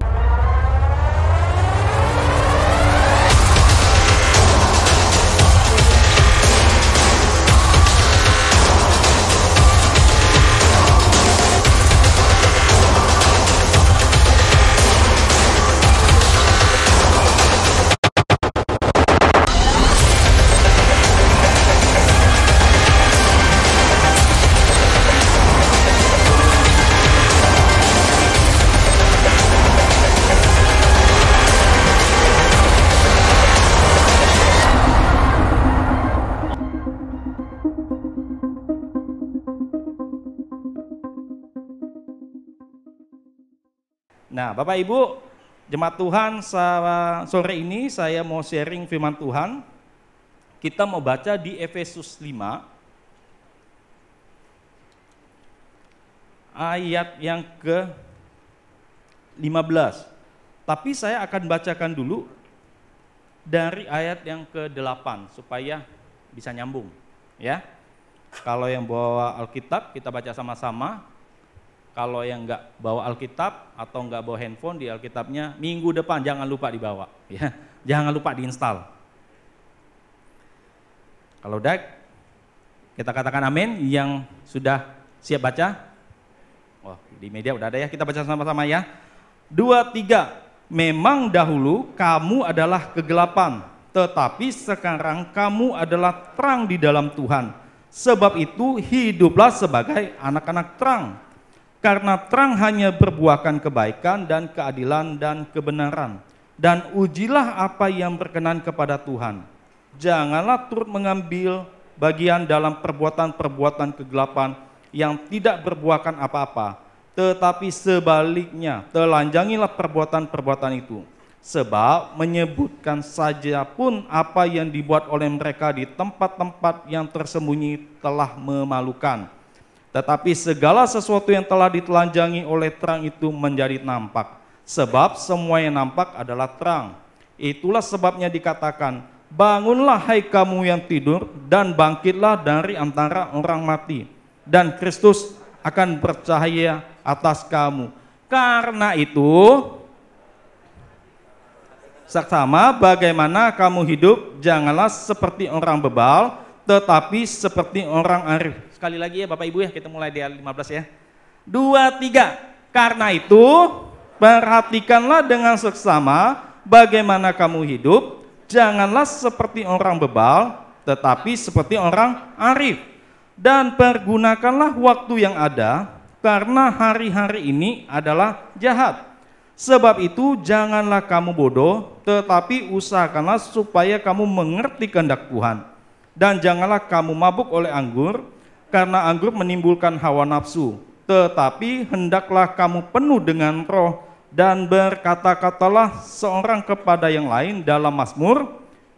you Bapak Ibu, jemaat Tuhan sore ini saya mau sharing firman Tuhan. Kita mau baca di Efesus 5 ayat yang ke 15. Tapi saya akan bacakan dulu dari ayat yang ke-8 supaya bisa nyambung, ya. Kalau yang bawa Alkitab kita baca sama-sama kalau yang nggak bawa Alkitab atau nggak bawa handphone di Alkitabnya, minggu depan jangan lupa dibawa. ya Jangan lupa diinstal. Kalau udah, kita katakan amin. Yang sudah siap baca, oh di media udah ada ya, kita baca sama-sama ya. Dua, tiga, memang dahulu kamu adalah kegelapan, tetapi sekarang kamu adalah terang di dalam Tuhan. Sebab itu hiduplah sebagai anak-anak terang karena terang hanya berbuahkan kebaikan dan keadilan dan kebenaran. Dan ujilah apa yang berkenan kepada Tuhan. Janganlah turut mengambil bagian dalam perbuatan-perbuatan kegelapan yang tidak berbuahkan apa-apa, tetapi sebaliknya telanjangilah perbuatan-perbuatan itu. Sebab menyebutkan saja pun apa yang dibuat oleh mereka di tempat-tempat yang tersembunyi telah memalukan.' Tetapi segala sesuatu yang telah ditelanjangi oleh terang itu menjadi nampak. Sebab semua yang nampak adalah terang. Itulah sebabnya dikatakan, bangunlah hai kamu yang tidur dan bangkitlah dari antara orang mati. Dan Kristus akan bercahaya atas kamu. Karena itu, sama bagaimana kamu hidup, janganlah seperti orang bebal, tetapi seperti orang arif sekali lagi ya Bapak Ibu ya, kita mulai di 15 ya. Dua, tiga. Karena itu, perhatikanlah dengan seksama bagaimana kamu hidup. Janganlah seperti orang bebal, tetapi seperti orang arif. Dan pergunakanlah waktu yang ada, karena hari-hari ini adalah jahat. Sebab itu janganlah kamu bodoh, tetapi usahakanlah supaya kamu mengerti kehendak Tuhan. Dan janganlah kamu mabuk oleh anggur, karena anggur menimbulkan hawa nafsu. Tetapi hendaklah kamu penuh dengan roh dan berkata-katalah seorang kepada yang lain dalam Mazmur,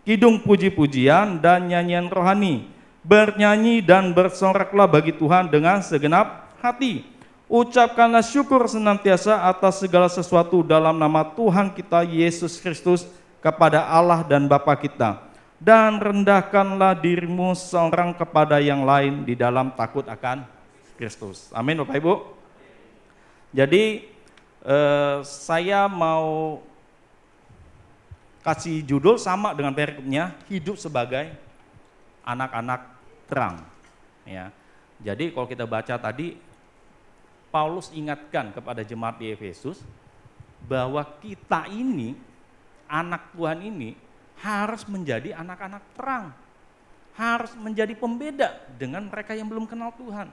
kidung puji-pujian dan nyanyian rohani. Bernyanyi dan bersoraklah bagi Tuhan dengan segenap hati. Ucapkanlah syukur senantiasa atas segala sesuatu dalam nama Tuhan kita Yesus Kristus kepada Allah dan Bapa kita dan rendahkanlah dirimu seorang kepada yang lain di dalam takut akan Kristus. Amin Bapak Ibu. Jadi eh, saya mau kasih judul sama dengan perikopnya hidup sebagai anak-anak terang. Ya. Jadi kalau kita baca tadi Paulus ingatkan kepada jemaat di Efesus bahwa kita ini anak Tuhan ini harus menjadi anak-anak terang. Harus menjadi pembeda dengan mereka yang belum kenal Tuhan.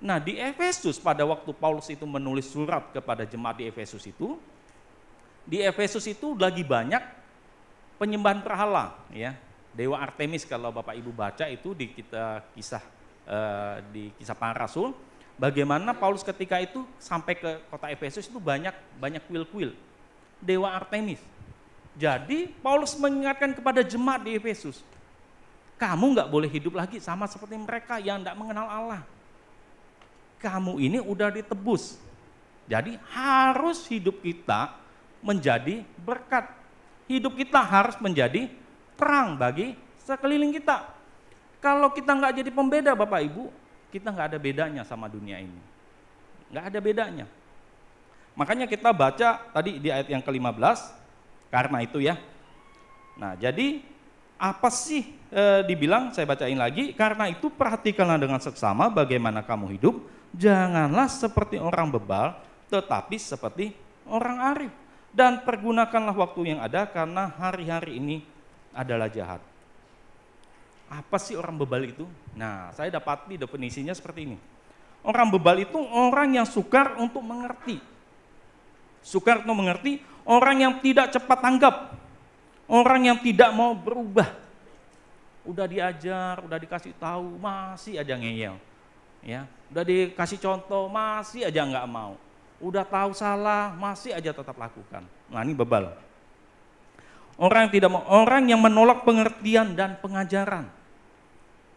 Nah di Efesus pada waktu Paulus itu menulis surat kepada jemaat di Efesus itu, di Efesus itu lagi banyak penyembahan berhala ya. Dewa Artemis kalau Bapak Ibu baca itu di kita kisah eh, di kisah para rasul bagaimana Paulus ketika itu sampai ke kota Efesus itu banyak banyak kuil-kuil Dewa Artemis jadi Paulus mengingatkan kepada jemaat di Efesus, kamu nggak boleh hidup lagi sama seperti mereka yang tidak mengenal Allah. Kamu ini udah ditebus. Jadi harus hidup kita menjadi berkat. Hidup kita harus menjadi terang bagi sekeliling kita. Kalau kita nggak jadi pembeda Bapak Ibu, kita nggak ada bedanya sama dunia ini. Nggak ada bedanya. Makanya kita baca tadi di ayat yang ke-15, karena itu ya. Nah, jadi apa sih e, dibilang saya bacain lagi karena itu perhatikanlah dengan seksama bagaimana kamu hidup janganlah seperti orang bebal tetapi seperti orang arif dan pergunakanlah waktu yang ada karena hari-hari ini adalah jahat. Apa sih orang bebal itu? Nah, saya dapati definisinya seperti ini. Orang bebal itu orang yang sukar untuk mengerti. Sukar untuk mengerti orang yang tidak cepat tanggap, orang yang tidak mau berubah. Udah diajar, udah dikasih tahu, masih aja ngeyel. Ya, udah dikasih contoh, masih aja nggak mau. Udah tahu salah, masih aja tetap lakukan. Nah, ini bebal. Orang yang tidak mau, orang yang menolak pengertian dan pengajaran.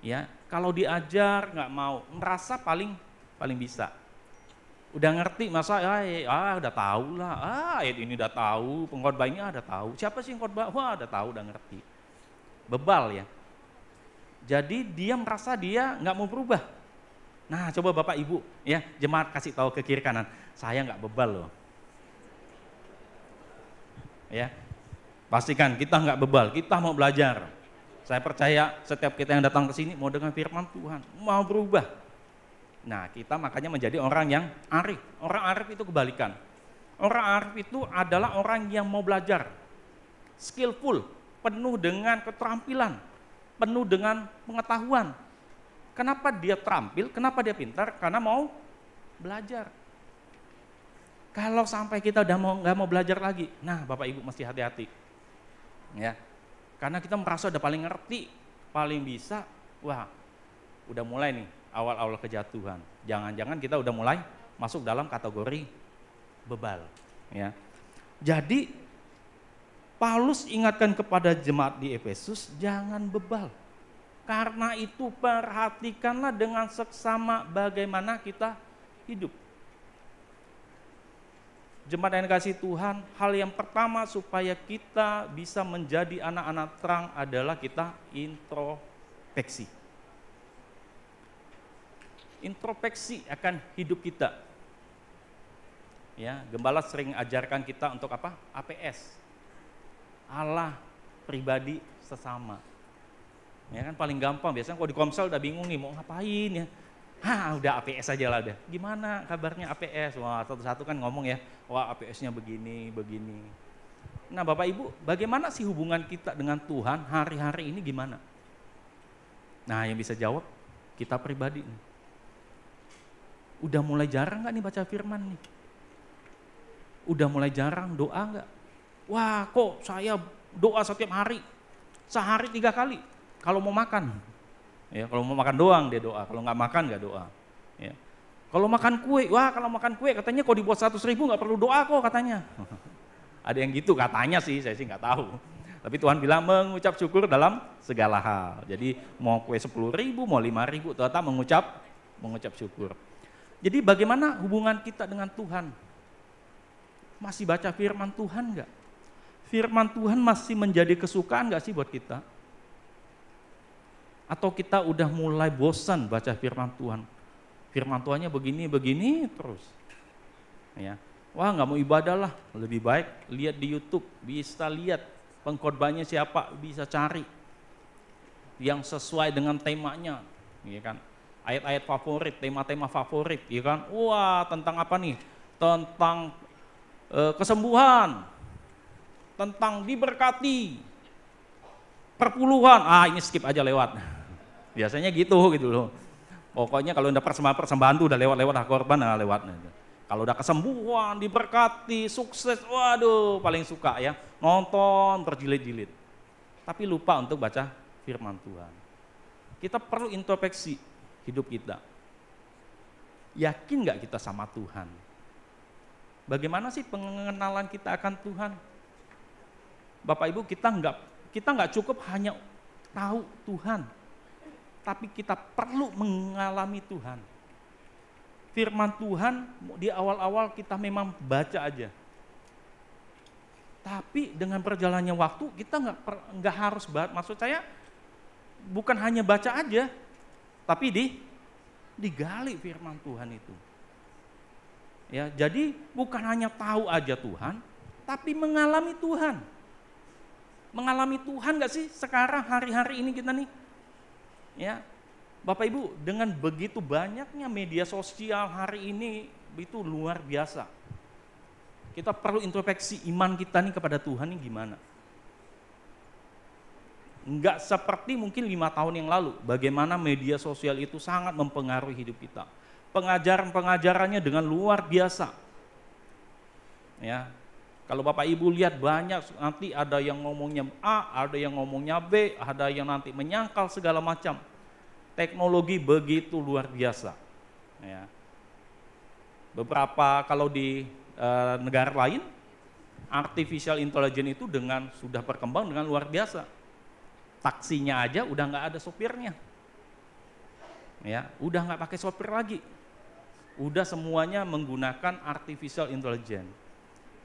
Ya, kalau diajar nggak mau, merasa paling paling bisa udah ngerti masa ah, ya, ah udah tahu lah ah ayat ini udah tahu pengkhotbah ini ah, udah tahu siapa sih yang wah udah tahu udah ngerti bebal ya jadi dia merasa dia nggak mau berubah nah coba bapak ibu ya jemaat kasih tahu ke kiri kanan saya nggak bebal loh ya pastikan kita nggak bebal kita mau belajar saya percaya setiap kita yang datang ke sini mau dengan firman Tuhan mau berubah Nah, kita makanya menjadi orang yang arif. Orang arif itu kebalikan. Orang arif itu adalah orang yang mau belajar, skillful, penuh dengan keterampilan, penuh dengan pengetahuan. Kenapa dia terampil? Kenapa dia pintar? Karena mau belajar. Kalau sampai kita udah mau nggak mau belajar lagi, nah Bapak Ibu mesti hati-hati. Ya. Karena kita merasa udah paling ngerti, paling bisa, wah udah mulai nih awal-awal kejatuhan. Jangan-jangan kita udah mulai masuk dalam kategori bebal, ya. Jadi Paulus ingatkan kepada jemaat di Efesus jangan bebal. Karena itu perhatikanlah dengan seksama bagaimana kita hidup. Jemaat yang kasih Tuhan, hal yang pertama supaya kita bisa menjadi anak-anak terang adalah kita introspeksi introspeksi akan hidup kita. Ya, gembala sering ajarkan kita untuk apa? APS. Allah pribadi sesama. Ya kan paling gampang biasanya kalau di Komsel udah bingung nih mau ngapain ya. Hah, udah APS aja lah deh. Gimana kabarnya APS? Wah, satu-satu kan ngomong ya, wah APS-nya begini, begini. Nah, Bapak Ibu, bagaimana sih hubungan kita dengan Tuhan hari-hari ini gimana? Nah, yang bisa jawab kita pribadi nih. Udah mulai jarang nggak nih baca firman nih? Udah mulai jarang doa nggak? Wah kok saya doa setiap hari, sehari tiga kali. Kalau mau makan, ya kalau mau makan doang dia doa. Kalau nggak makan nggak doa. Ya. Kalau makan kue, wah kalau makan kue katanya kok dibuat seratus ribu nggak perlu doa kok katanya. Ada yang gitu katanya sih, saya sih nggak tahu. Tapi Tuhan bilang mengucap syukur dalam segala hal. Jadi mau kue sepuluh ribu, mau lima ribu, tetap mengucap mengucap syukur. Jadi bagaimana hubungan kita dengan Tuhan? Masih baca firman Tuhan nggak? Firman Tuhan masih menjadi kesukaan nggak sih buat kita? Atau kita udah mulai bosan baca firman Tuhan? Firman Tuhannya begini begini terus. Ya, wah nggak mau ibadah lah, lebih baik lihat di YouTube, bisa lihat pengkorbannya siapa, bisa cari yang sesuai dengan temanya, ya kan? ayat-ayat favorit, tema-tema favorit, ya kan? Wah, tentang apa nih? Tentang e, kesembuhan, tentang diberkati, perpuluhan. Ah, ini skip aja lewat. Biasanya gitu gitu loh. Pokoknya kalau udah persembahan persembahan tuh udah lewat-lewat lah korban, lah lewat. Kalau udah kesembuhan, diberkati, sukses, waduh paling suka ya. Nonton terjilid jilid Tapi lupa untuk baca firman Tuhan. Kita perlu introspeksi, hidup kita. Yakin nggak kita sama Tuhan? Bagaimana sih pengenalan kita akan Tuhan? Bapak Ibu kita nggak kita nggak cukup hanya tahu Tuhan, tapi kita perlu mengalami Tuhan. Firman Tuhan di awal-awal kita memang baca aja, tapi dengan perjalannya waktu kita nggak nggak harus banget. Maksud saya bukan hanya baca aja, tapi di digali firman Tuhan itu. Ya, jadi bukan hanya tahu aja Tuhan, tapi mengalami Tuhan. Mengalami Tuhan gak sih sekarang hari-hari ini kita nih? Ya, Bapak Ibu dengan begitu banyaknya media sosial hari ini itu luar biasa. Kita perlu introspeksi iman kita nih kepada Tuhan nih gimana. Nggak seperti mungkin lima tahun yang lalu, bagaimana media sosial itu sangat mempengaruhi hidup kita. Pengajaran-pengajarannya dengan luar biasa. Ya, kalau Bapak Ibu lihat banyak nanti ada yang ngomongnya A, ada yang ngomongnya B, ada yang nanti menyangkal segala macam. Teknologi begitu luar biasa. Ya. Beberapa kalau di e, negara lain artificial intelligence itu dengan sudah berkembang dengan luar biasa taksinya aja udah nggak ada sopirnya. Ya, udah nggak pakai sopir lagi. Udah semuanya menggunakan artificial intelligence,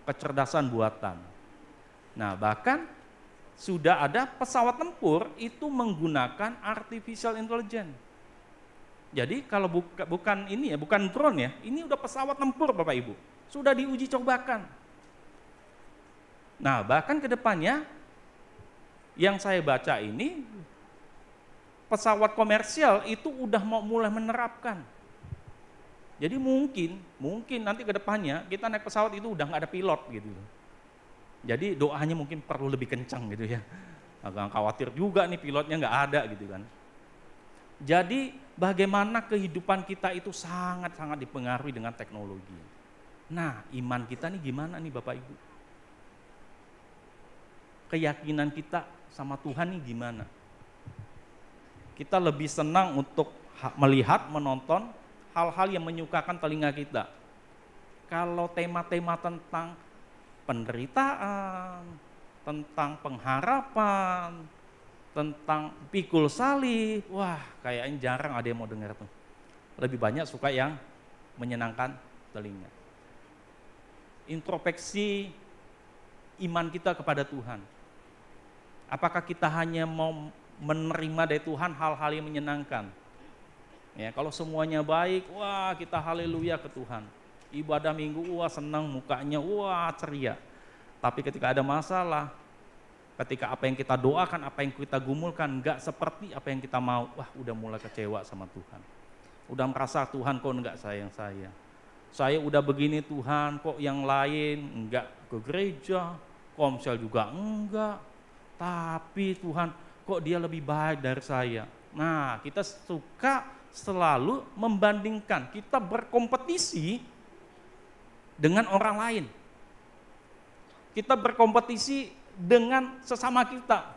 kecerdasan buatan. Nah, bahkan sudah ada pesawat tempur itu menggunakan artificial intelligence. Jadi kalau buka, bukan ini ya, bukan drone ya, ini udah pesawat tempur Bapak Ibu. Sudah diuji cobakan. Nah bahkan kedepannya yang saya baca ini pesawat komersial itu udah mau mulai menerapkan. Jadi mungkin, mungkin nanti ke depannya kita naik pesawat itu udah nggak ada pilot gitu. Jadi doanya mungkin perlu lebih kencang gitu ya. Agak khawatir juga nih pilotnya nggak ada gitu kan. Jadi bagaimana kehidupan kita itu sangat-sangat dipengaruhi dengan teknologi. Nah iman kita nih gimana nih Bapak Ibu? Keyakinan kita sama Tuhan nih gimana? Kita lebih senang untuk melihat, menonton hal-hal yang menyukakan telinga kita. Kalau tema-tema tentang penderitaan, tentang pengharapan, tentang pikul salib, wah kayaknya jarang ada yang mau dengar tuh. Lebih banyak suka yang menyenangkan telinga. Introspeksi iman kita kepada Tuhan Apakah kita hanya mau menerima dari Tuhan hal-hal yang menyenangkan? Ya, kalau semuanya baik, wah kita haleluya ke Tuhan. Ibadah minggu, wah senang mukanya, wah ceria. Tapi ketika ada masalah, ketika apa yang kita doakan, apa yang kita gumulkan, nggak seperti apa yang kita mau, wah udah mulai kecewa sama Tuhan. Udah merasa Tuhan kok nggak sayang saya. Saya udah begini Tuhan, kok yang lain nggak ke gereja, komsel juga enggak, tapi Tuhan kok dia lebih baik dari saya. Nah kita suka selalu membandingkan, kita berkompetisi dengan orang lain. Kita berkompetisi dengan sesama kita.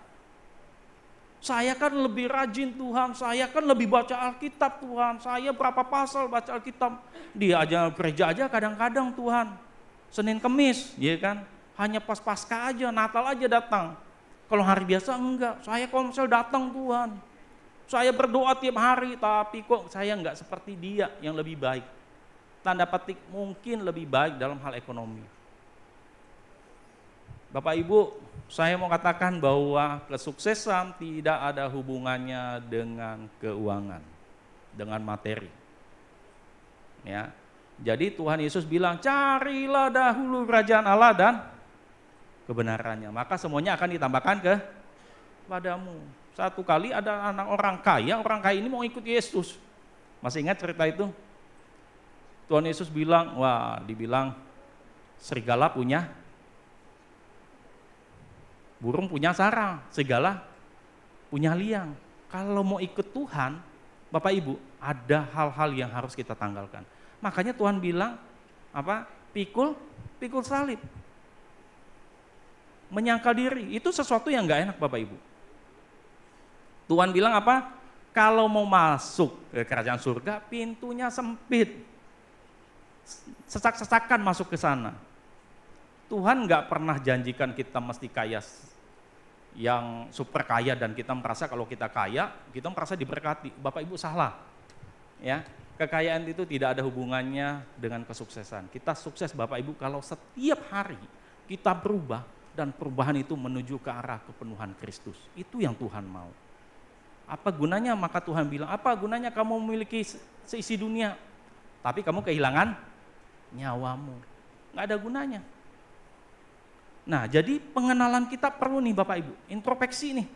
Saya kan lebih rajin Tuhan, saya kan lebih baca Alkitab Tuhan, saya berapa pasal baca Alkitab. Dia aja gereja aja kadang-kadang Tuhan. Senin Kemis, ya kan? Hanya pas pasca aja, Natal aja datang. Kalau hari biasa enggak, saya komsel datang Tuhan. Saya berdoa tiap hari, tapi kok saya enggak seperti dia yang lebih baik. Tanda petik mungkin lebih baik dalam hal ekonomi. Bapak Ibu, saya mau katakan bahwa kesuksesan tidak ada hubungannya dengan keuangan, dengan materi. Ya. Jadi Tuhan Yesus bilang, "Carilah dahulu kerajaan Allah dan kebenarannya. Maka semuanya akan ditambahkan ke padamu. Satu kali ada anak orang kaya, orang kaya ini mau ikut Yesus. Masih ingat cerita itu? Tuhan Yesus bilang, wah dibilang serigala punya burung punya sarang, serigala punya liang. Kalau mau ikut Tuhan, Bapak Ibu, ada hal-hal yang harus kita tanggalkan. Makanya Tuhan bilang, apa? Pikul, pikul salib menyangkal diri. Itu sesuatu yang nggak enak Bapak Ibu. Tuhan bilang apa? Kalau mau masuk ke kerajaan surga, pintunya sempit. Sesak-sesakan masuk ke sana. Tuhan nggak pernah janjikan kita mesti kaya yang super kaya dan kita merasa kalau kita kaya, kita merasa diberkati. Bapak Ibu salah. Ya, kekayaan itu tidak ada hubungannya dengan kesuksesan. Kita sukses Bapak Ibu kalau setiap hari kita berubah dan perubahan itu menuju ke arah kepenuhan Kristus. Itu yang Tuhan mau. Apa gunanya? Maka Tuhan bilang, apa gunanya kamu memiliki seisi dunia? Tapi kamu kehilangan nyawamu. Nggak ada gunanya. Nah, jadi pengenalan kita perlu nih Bapak Ibu, introspeksi nih.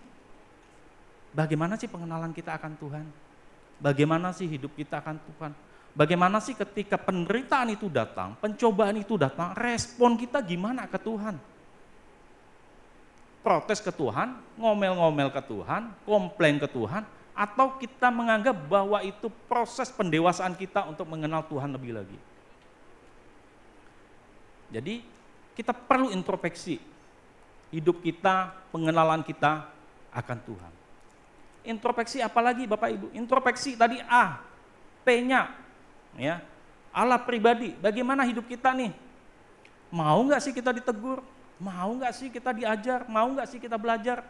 Bagaimana sih pengenalan kita akan Tuhan? Bagaimana sih hidup kita akan Tuhan? Bagaimana sih ketika penderitaan itu datang, pencobaan itu datang, respon kita gimana ke Tuhan? protes ke Tuhan, ngomel-ngomel ke Tuhan, komplain ke Tuhan, atau kita menganggap bahwa itu proses pendewasaan kita untuk mengenal Tuhan lebih lagi. Jadi kita perlu introspeksi hidup kita, pengenalan kita akan Tuhan. Introspeksi apalagi Bapak Ibu? Introspeksi tadi A, P-nya ya. Allah pribadi, bagaimana hidup kita nih? Mau nggak sih kita ditegur? Mau nggak sih kita diajar? Mau nggak sih kita belajar?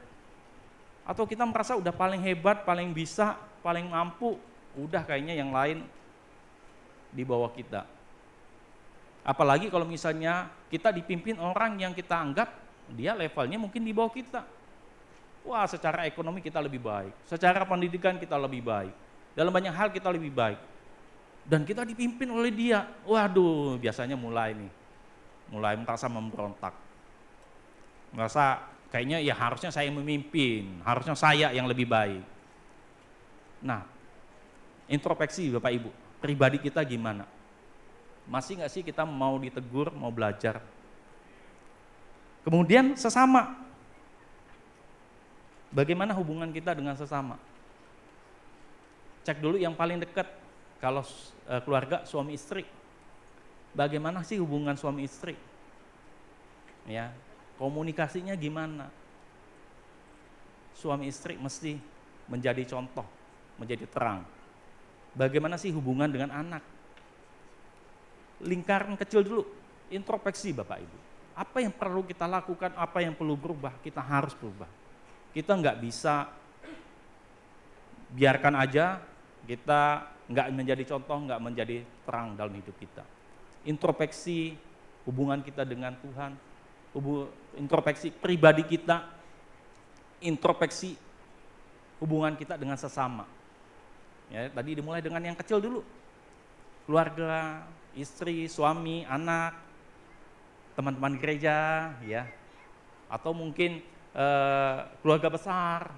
Atau kita merasa udah paling hebat, paling bisa, paling mampu, udah kayaknya yang lain di bawah kita. Apalagi kalau misalnya kita dipimpin orang yang kita anggap dia levelnya mungkin di bawah kita. Wah, secara ekonomi kita lebih baik, secara pendidikan kita lebih baik, dalam banyak hal kita lebih baik. Dan kita dipimpin oleh dia. Waduh, biasanya mulai nih. Mulai merasa memberontak merasa kayaknya ya harusnya saya memimpin, harusnya saya yang lebih baik. Nah, introspeksi Bapak Ibu, pribadi kita gimana? Masih nggak sih kita mau ditegur, mau belajar? Kemudian sesama, bagaimana hubungan kita dengan sesama? Cek dulu yang paling dekat, kalau eh, keluarga suami istri, bagaimana sih hubungan suami istri? Ya, komunikasinya gimana. Suami istri mesti menjadi contoh, menjadi terang. Bagaimana sih hubungan dengan anak? Lingkaran kecil dulu, introspeksi Bapak Ibu. Apa yang perlu kita lakukan, apa yang perlu berubah, kita harus berubah. Kita nggak bisa biarkan aja kita nggak menjadi contoh, nggak menjadi terang dalam hidup kita. Introspeksi hubungan kita dengan Tuhan, hubung introspeksi pribadi kita, introspeksi hubungan kita dengan sesama. Ya, tadi dimulai dengan yang kecil dulu. Keluarga, istri, suami, anak, teman-teman gereja, ya. Atau mungkin eh, keluarga besar,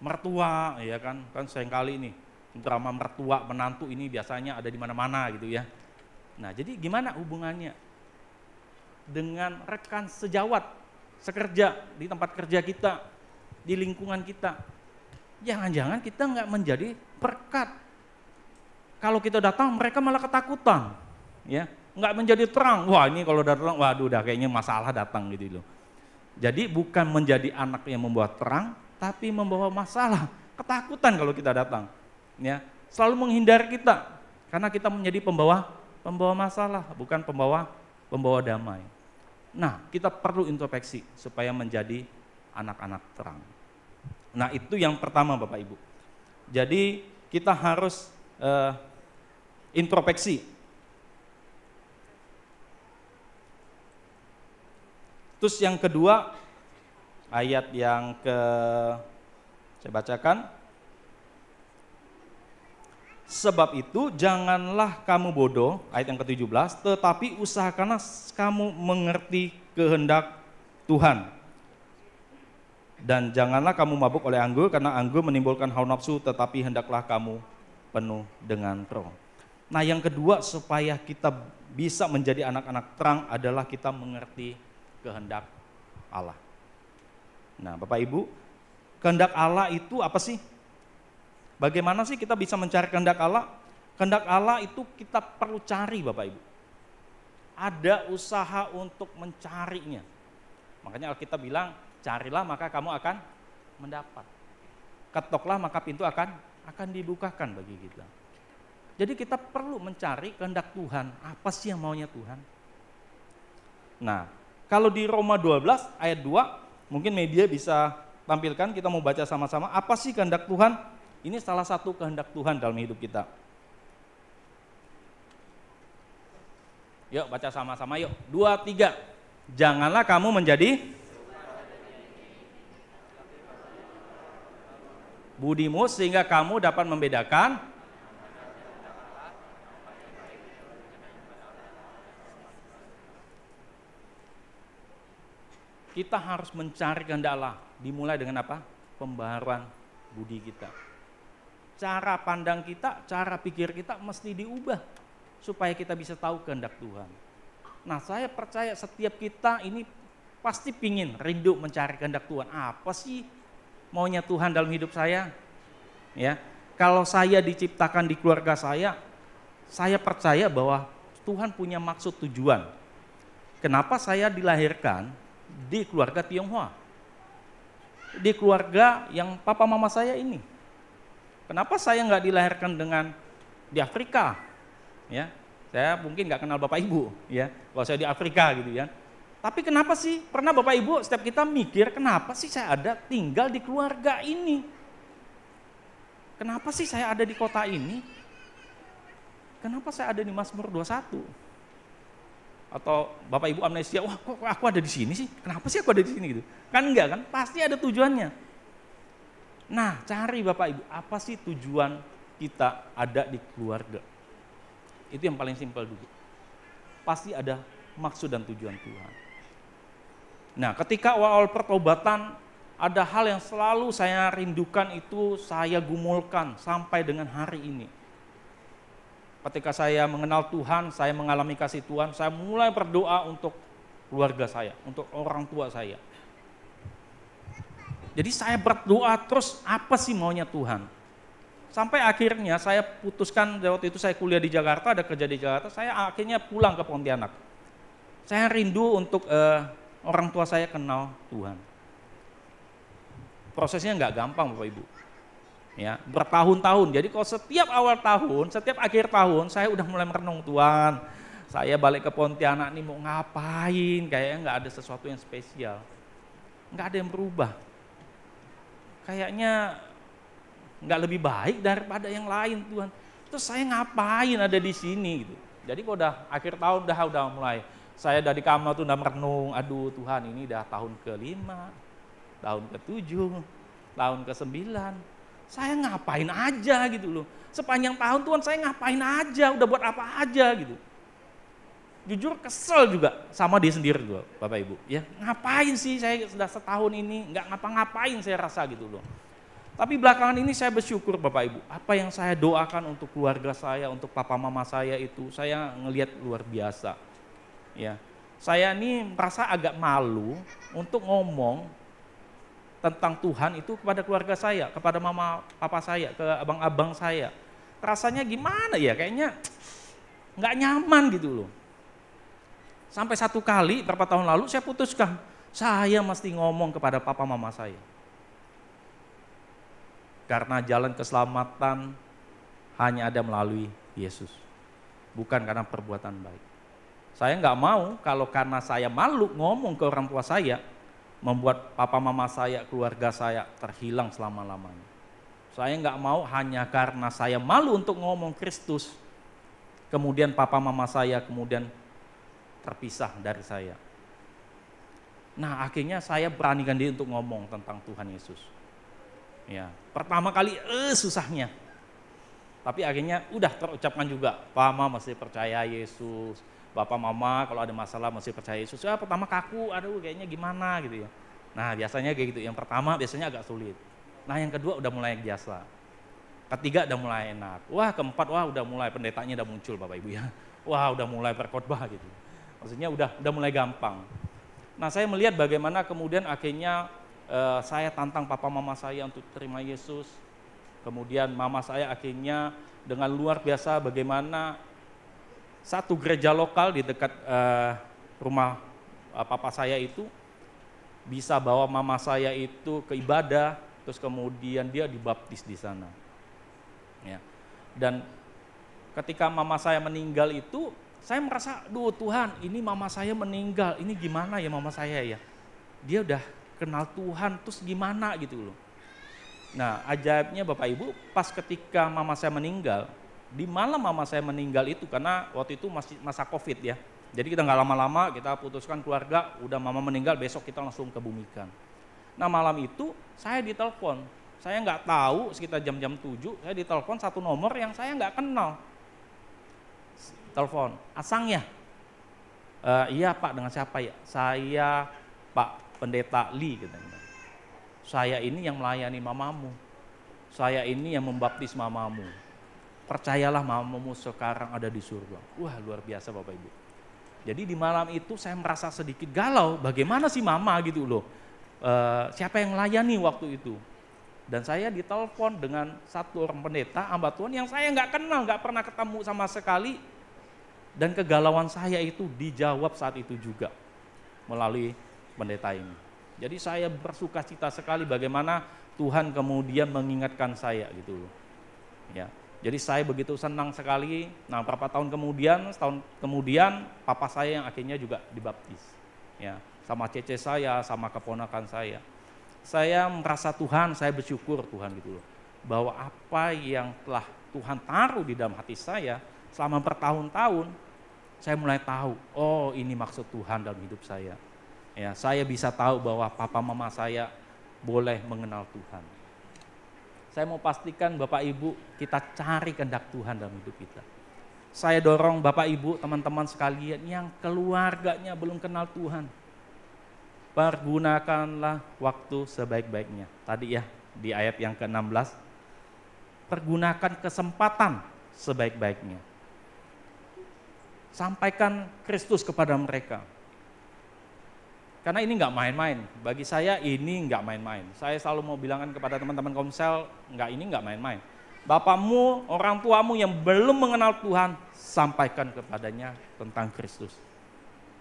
mertua, ya kan? Kan kali ini drama mertua, menantu ini biasanya ada di mana-mana gitu ya. Nah, jadi gimana hubungannya? dengan rekan sejawat, sekerja di tempat kerja kita, di lingkungan kita. Jangan-jangan kita nggak menjadi berkat. Kalau kita datang mereka malah ketakutan, ya nggak menjadi terang. Wah ini kalau datang, waduh udah kayaknya masalah datang gitu loh. Jadi bukan menjadi anak yang membawa terang, tapi membawa masalah, ketakutan kalau kita datang. Ya, selalu menghindar kita karena kita menjadi pembawa pembawa masalah, bukan pembawa pembawa damai. Nah, kita perlu introspeksi supaya menjadi anak-anak terang. Nah, itu yang pertama Bapak Ibu. Jadi, kita harus uh, introspeksi. Terus yang kedua, ayat yang ke saya bacakan Sebab itu janganlah kamu bodoh, ayat yang ke-17, tetapi usahakanlah kamu mengerti kehendak Tuhan. Dan janganlah kamu mabuk oleh anggur, karena anggur menimbulkan hawa nafsu, tetapi hendaklah kamu penuh dengan roh. Nah yang kedua supaya kita bisa menjadi anak-anak terang adalah kita mengerti kehendak Allah. Nah Bapak Ibu, kehendak Allah itu apa sih? Bagaimana sih kita bisa mencari kehendak Allah? Kehendak Allah itu kita perlu cari Bapak Ibu. Ada usaha untuk mencarinya. Makanya kita bilang, carilah maka kamu akan mendapat. Ketoklah maka pintu akan akan dibukakan bagi kita. Jadi kita perlu mencari kehendak Tuhan. Apa sih yang maunya Tuhan? Nah, kalau di Roma 12 ayat 2, mungkin media bisa tampilkan, kita mau baca sama-sama. Apa sih kehendak Tuhan? Ini salah satu kehendak Tuhan dalam hidup kita. Yuk baca sama-sama yuk. Dua, tiga. Janganlah kamu menjadi budimu sehingga kamu dapat membedakan kita harus mencari kehendak Allah dimulai dengan apa? Pembaharuan budi kita cara pandang kita, cara pikir kita mesti diubah supaya kita bisa tahu kehendak Tuhan. Nah saya percaya setiap kita ini pasti pingin rindu mencari kehendak Tuhan. Apa sih maunya Tuhan dalam hidup saya? Ya, kalau saya diciptakan di keluarga saya, saya percaya bahwa Tuhan punya maksud tujuan. Kenapa saya dilahirkan di keluarga Tionghoa? Di keluarga yang papa mama saya ini Kenapa saya nggak dilahirkan dengan di Afrika? Ya, saya mungkin nggak kenal bapak ibu, ya, kalau saya di Afrika gitu ya. Tapi kenapa sih? Pernah bapak ibu setiap kita mikir kenapa sih saya ada tinggal di keluarga ini? Kenapa sih saya ada di kota ini? Kenapa saya ada di Mazmur 21? Atau Bapak Ibu amnesia, wah kok aku ada di sini sih? Kenapa sih aku ada di sini gitu? Kan enggak kan? Pasti ada tujuannya. Nah, cari Bapak Ibu, apa sih tujuan kita ada di keluarga? Itu yang paling simpel dulu. Pasti ada maksud dan tujuan Tuhan. Nah, ketika awal pertobatan ada hal yang selalu saya rindukan itu saya gumulkan sampai dengan hari ini. Ketika saya mengenal Tuhan, saya mengalami kasih Tuhan, saya mulai berdoa untuk keluarga saya, untuk orang tua saya, jadi saya berdoa terus apa sih maunya Tuhan. Sampai akhirnya saya putuskan waktu itu saya kuliah di Jakarta, ada kerja di Jakarta, saya akhirnya pulang ke Pontianak. Saya rindu untuk uh, orang tua saya kenal Tuhan. Prosesnya nggak gampang Bapak Ibu. Ya, bertahun-tahun. Jadi kalau setiap awal tahun, setiap akhir tahun saya udah mulai merenung Tuhan. Saya balik ke Pontianak nih mau ngapain? Kayaknya nggak ada sesuatu yang spesial. Nggak ada yang berubah kayaknya nggak lebih baik daripada yang lain Tuhan. Terus saya ngapain ada di sini gitu. Jadi kok udah akhir tahun udah udah mulai. Saya dari kamar tuh udah merenung, aduh Tuhan ini udah tahun kelima, tahun ketujuh, tahun kesembilan. Saya ngapain aja gitu loh. Sepanjang tahun Tuhan saya ngapain aja, udah buat apa aja gitu jujur kesel juga sama dia sendiri gue, Bapak Ibu. Ya ngapain sih saya sudah setahun ini nggak ngapa-ngapain saya rasa gitu loh. Tapi belakangan ini saya bersyukur Bapak Ibu, apa yang saya doakan untuk keluarga saya, untuk papa mama saya itu, saya ngelihat luar biasa. Ya, saya ini merasa agak malu untuk ngomong tentang Tuhan itu kepada keluarga saya, kepada mama papa saya, ke abang-abang saya. Rasanya gimana ya? Kayaknya nggak nyaman gitu loh. Sampai satu kali berapa tahun lalu saya putuskan, saya mesti ngomong kepada papa mama saya. Karena jalan keselamatan hanya ada melalui Yesus. Bukan karena perbuatan baik. Saya nggak mau kalau karena saya malu ngomong ke orang tua saya, membuat papa mama saya, keluarga saya terhilang selama-lamanya. Saya nggak mau hanya karena saya malu untuk ngomong Kristus, kemudian papa mama saya, kemudian terpisah dari saya. Nah, akhirnya saya beranikan diri untuk ngomong tentang Tuhan Yesus. Ya, pertama kali eh susahnya. Tapi akhirnya udah terucapkan juga, Mama masih percaya Yesus, Bapak Mama kalau ada masalah masih percaya Yesus. Ya, pertama kaku, aduh kayaknya gimana gitu ya. Nah, biasanya kayak gitu. Yang pertama biasanya agak sulit. Nah, yang kedua udah mulai biasa. Ketiga udah mulai enak. Wah, keempat wah udah mulai pendetanya udah muncul Bapak Ibu ya. Wah, udah mulai berkhotbah gitu. Maksudnya udah udah mulai gampang. Nah, saya melihat bagaimana kemudian akhirnya uh, saya tantang papa mama saya untuk terima Yesus. Kemudian mama saya akhirnya dengan luar biasa bagaimana satu gereja lokal di dekat uh, rumah uh, papa saya itu bisa bawa mama saya itu ke ibadah, terus kemudian dia dibaptis di sana. Ya. Dan ketika mama saya meninggal itu saya merasa, duh Tuhan ini mama saya meninggal, ini gimana ya mama saya ya. Dia udah kenal Tuhan, terus gimana gitu loh. Nah ajaibnya Bapak Ibu, pas ketika mama saya meninggal, di malam mama saya meninggal itu karena waktu itu masih masa covid ya jadi kita nggak lama-lama kita putuskan keluarga udah mama meninggal besok kita langsung kebumikan nah malam itu saya ditelepon saya nggak tahu sekitar jam-jam 7 saya ditelepon satu nomor yang saya nggak kenal telepon, asang ya? E, iya Pak, dengan siapa ya? Saya Pak Pendeta Li katanya. Saya ini yang melayani mamamu. Saya ini yang membaptis mamamu. Percayalah mamamu sekarang ada di surga. Wah luar biasa Bapak Ibu. Jadi di malam itu saya merasa sedikit galau, bagaimana sih mama gitu loh. E, siapa yang melayani waktu itu? Dan saya ditelepon dengan satu orang pendeta, hamba Tuhan yang saya nggak kenal, nggak pernah ketemu sama sekali. Dan kegalauan saya itu dijawab saat itu juga melalui pendeta ini. Jadi saya bersuka cita sekali bagaimana Tuhan kemudian mengingatkan saya gitu loh. Ya. Jadi saya begitu senang sekali. Nah, berapa tahun kemudian, setahun kemudian papa saya yang akhirnya juga dibaptis. Ya, sama cece saya, sama keponakan saya. Saya merasa Tuhan, saya bersyukur Tuhan gitu loh. Bahwa apa yang telah Tuhan taruh di dalam hati saya selama bertahun-tahun saya mulai tahu, oh ini maksud Tuhan dalam hidup saya. Ya, saya bisa tahu bahwa papa mama saya boleh mengenal Tuhan. Saya mau pastikan Bapak Ibu, kita cari kehendak Tuhan dalam hidup kita. Saya dorong Bapak Ibu, teman-teman sekalian yang keluarganya belum kenal Tuhan. Pergunakanlah waktu sebaik-baiknya. Tadi ya, di ayat yang ke-16, pergunakan kesempatan sebaik-baiknya Sampaikan Kristus kepada mereka. Karena ini nggak main-main. Bagi saya ini nggak main-main. Saya selalu mau bilangkan kepada teman-teman komsel, nggak ini nggak main-main. Bapakmu, orang tuamu yang belum mengenal Tuhan, sampaikan kepadanya tentang Kristus.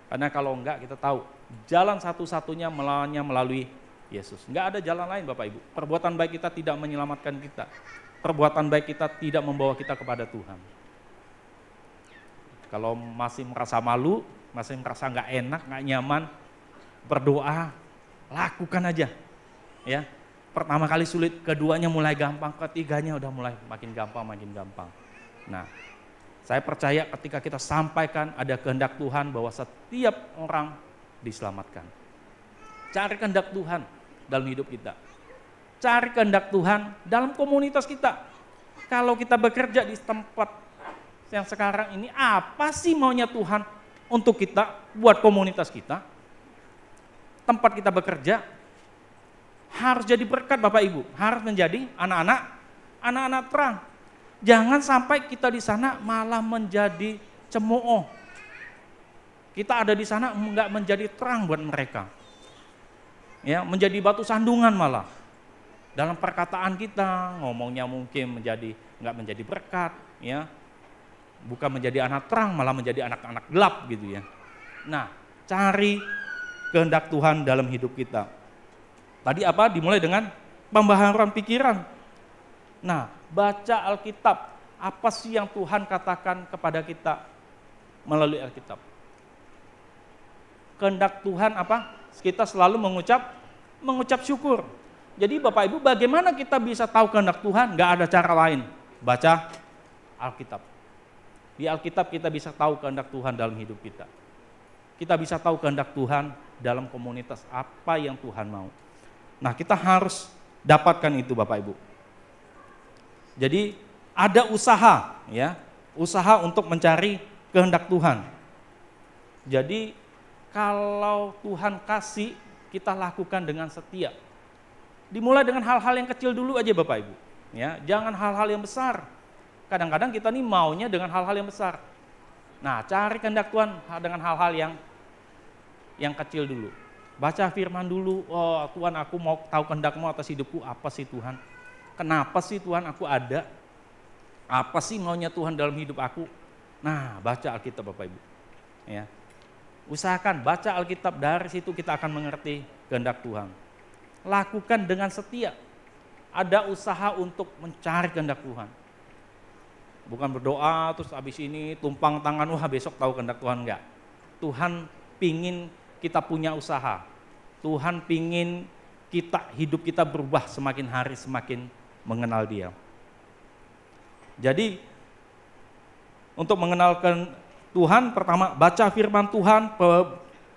Karena kalau enggak kita tahu, jalan satu-satunya melawannya melalui Yesus. Enggak ada jalan lain Bapak Ibu. Perbuatan baik kita tidak menyelamatkan kita. Perbuatan baik kita tidak membawa kita kepada Tuhan. Kalau masih merasa malu, masih merasa nggak enak, nggak nyaman, berdoa, lakukan aja. Ya, pertama kali sulit, keduanya mulai gampang, ketiganya udah mulai makin gampang, makin gampang. Nah, saya percaya ketika kita sampaikan ada kehendak Tuhan bahwa setiap orang diselamatkan. Cari kehendak Tuhan dalam hidup kita. Cari kehendak Tuhan dalam komunitas kita. Kalau kita bekerja di tempat yang sekarang ini apa sih maunya Tuhan untuk kita, buat komunitas kita, tempat kita bekerja, harus jadi berkat Bapak Ibu, harus menjadi anak-anak, anak-anak terang. Jangan sampai kita di sana malah menjadi cemooh. Kita ada di sana nggak menjadi terang buat mereka. Ya, menjadi batu sandungan malah. Dalam perkataan kita, ngomongnya mungkin menjadi nggak menjadi berkat, ya. Bukan menjadi anak terang, malah menjadi anak-anak gelap gitu ya. Nah, cari kehendak Tuhan dalam hidup kita. Tadi apa? Dimulai dengan pembaharuan pikiran. Nah, baca Alkitab. Apa sih yang Tuhan katakan kepada kita melalui Alkitab? Kehendak Tuhan apa? Kita selalu mengucap mengucap syukur. Jadi Bapak Ibu bagaimana kita bisa tahu kehendak Tuhan? Gak ada cara lain. Baca Alkitab. Di Alkitab kita bisa tahu kehendak Tuhan dalam hidup kita. Kita bisa tahu kehendak Tuhan dalam komunitas apa yang Tuhan mau. Nah, kita harus dapatkan itu Bapak Ibu. Jadi ada usaha ya, usaha untuk mencari kehendak Tuhan. Jadi kalau Tuhan kasih, kita lakukan dengan setia. Dimulai dengan hal-hal yang kecil dulu aja Bapak Ibu. Ya, jangan hal-hal yang besar kadang-kadang kita nih maunya dengan hal-hal yang besar. Nah, cari kehendak Tuhan dengan hal-hal yang yang kecil dulu. Baca firman dulu, oh Tuhan aku mau tahu kehendakmu atas hidupku, apa sih Tuhan? Kenapa sih Tuhan aku ada? Apa sih maunya Tuhan dalam hidup aku? Nah, baca Alkitab Bapak Ibu. Ya. Usahakan baca Alkitab dari situ kita akan mengerti kehendak Tuhan. Lakukan dengan setia. Ada usaha untuk mencari kehendak Tuhan Bukan berdoa terus habis ini tumpang tangan, wah besok tahu kehendak Tuhan enggak. Tuhan pingin kita punya usaha. Tuhan pingin kita hidup kita berubah semakin hari semakin mengenal dia. Jadi untuk mengenalkan Tuhan pertama baca firman Tuhan,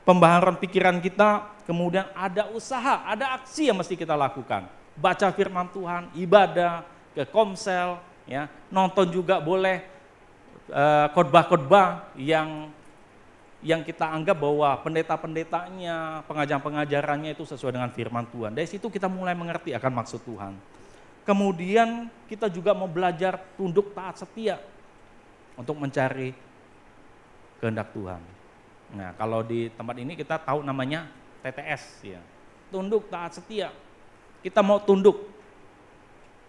pembaharuan pikiran kita, kemudian ada usaha, ada aksi yang mesti kita lakukan. Baca firman Tuhan, ibadah, ke komsel, ya nonton juga boleh eh, khotbah-khotbah yang yang kita anggap bahwa pendeta-pendetanya, pengajar-pengajarannya itu sesuai dengan firman Tuhan. Dari situ kita mulai mengerti akan maksud Tuhan. Kemudian kita juga mau belajar tunduk taat setia untuk mencari kehendak Tuhan. Nah, kalau di tempat ini kita tahu namanya TTS ya. Tunduk taat setia. Kita mau tunduk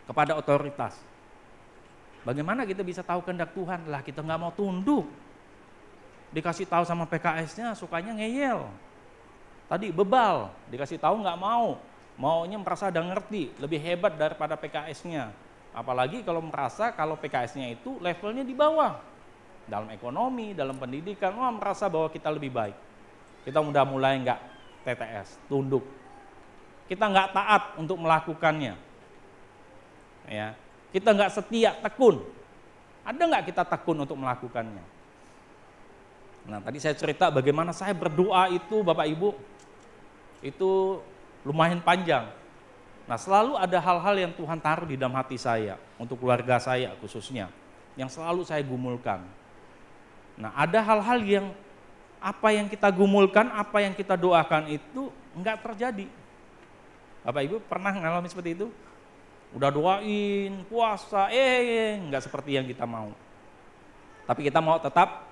kepada otoritas Bagaimana kita bisa tahu kehendak Tuhan? Lah kita nggak mau tunduk. Dikasih tahu sama PKS-nya sukanya ngeyel. Tadi bebal, dikasih tahu nggak mau. Maunya merasa ada ngerti, lebih hebat daripada PKS-nya. Apalagi kalau merasa kalau PKS-nya itu levelnya di bawah. Dalam ekonomi, dalam pendidikan, wah merasa bahwa kita lebih baik. Kita udah mulai nggak TTS, tunduk. Kita nggak taat untuk melakukannya. Ya, kita nggak setia, tekun. Ada nggak kita tekun untuk melakukannya? Nah tadi saya cerita bagaimana saya berdoa itu Bapak Ibu, itu lumayan panjang. Nah selalu ada hal-hal yang Tuhan taruh di dalam hati saya, untuk keluarga saya khususnya, yang selalu saya gumulkan. Nah ada hal-hal yang apa yang kita gumulkan, apa yang kita doakan itu nggak terjadi. Bapak Ibu pernah mengalami seperti itu? udah doain, puasa, eh, eh, eh nggak seperti yang kita mau. Tapi kita mau tetap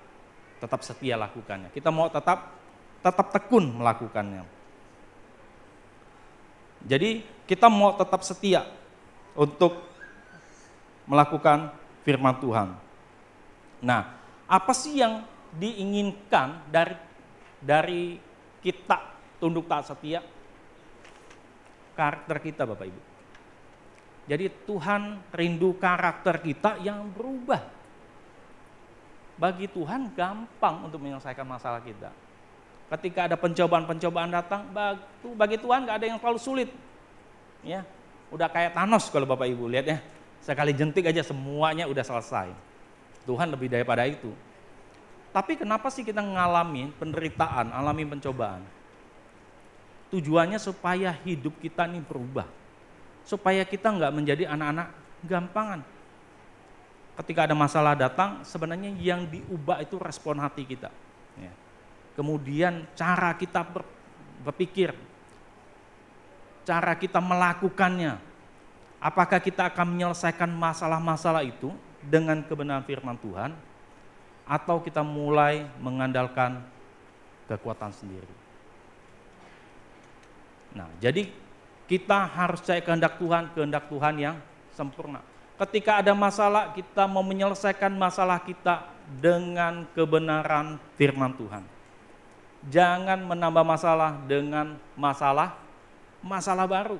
tetap setia lakukannya. Kita mau tetap tetap tekun melakukannya. Jadi kita mau tetap setia untuk melakukan firman Tuhan. Nah, apa sih yang diinginkan dari dari kita tunduk taat setia? Karakter kita Bapak Ibu jadi Tuhan rindu karakter kita yang berubah. Bagi Tuhan gampang untuk menyelesaikan masalah kita. Ketika ada pencobaan-pencobaan datang, bagi Tuhan nggak ada yang terlalu sulit. Ya, udah kayak Thanos kalau Bapak Ibu lihat ya. Sekali jentik aja semuanya udah selesai. Tuhan lebih daripada itu. Tapi kenapa sih kita mengalami penderitaan, alami pencobaan? Tujuannya supaya hidup kita ini berubah supaya kita nggak menjadi anak-anak gampangan. Ketika ada masalah datang, sebenarnya yang diubah itu respon hati kita. Ya. Kemudian cara kita berpikir, cara kita melakukannya, apakah kita akan menyelesaikan masalah-masalah itu dengan kebenaran firman Tuhan, atau kita mulai mengandalkan kekuatan sendiri. Nah, jadi kita harus cari kehendak Tuhan, kehendak Tuhan yang sempurna. Ketika ada masalah, kita mau menyelesaikan masalah kita dengan kebenaran firman Tuhan. Jangan menambah masalah dengan masalah masalah baru.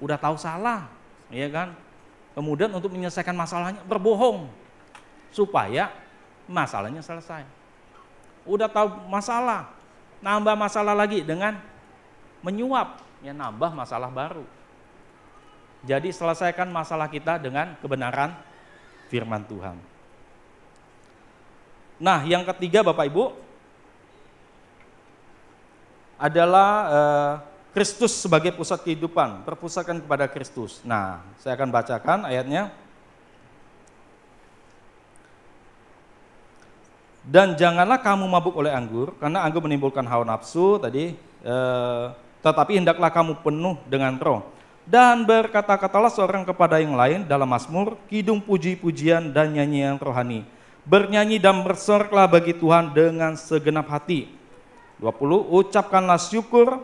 Udah tahu salah, ya kan? Kemudian untuk menyelesaikan masalahnya berbohong supaya masalahnya selesai. Udah tahu masalah, nambah masalah lagi dengan menyuap ya nambah masalah baru. Jadi selesaikan masalah kita dengan kebenaran firman Tuhan. Nah, yang ketiga Bapak Ibu adalah eh, Kristus sebagai pusat kehidupan, terpusatkan kepada Kristus. Nah, saya akan bacakan ayatnya. Dan janganlah kamu mabuk oleh anggur, karena anggur menimbulkan hawa nafsu tadi. Eh, tetapi hendaklah kamu penuh dengan roh. Dan berkata-katalah seorang kepada yang lain dalam Mazmur, kidung puji-pujian dan nyanyian rohani. Bernyanyi dan bersorklah bagi Tuhan dengan segenap hati. 20. Ucapkanlah syukur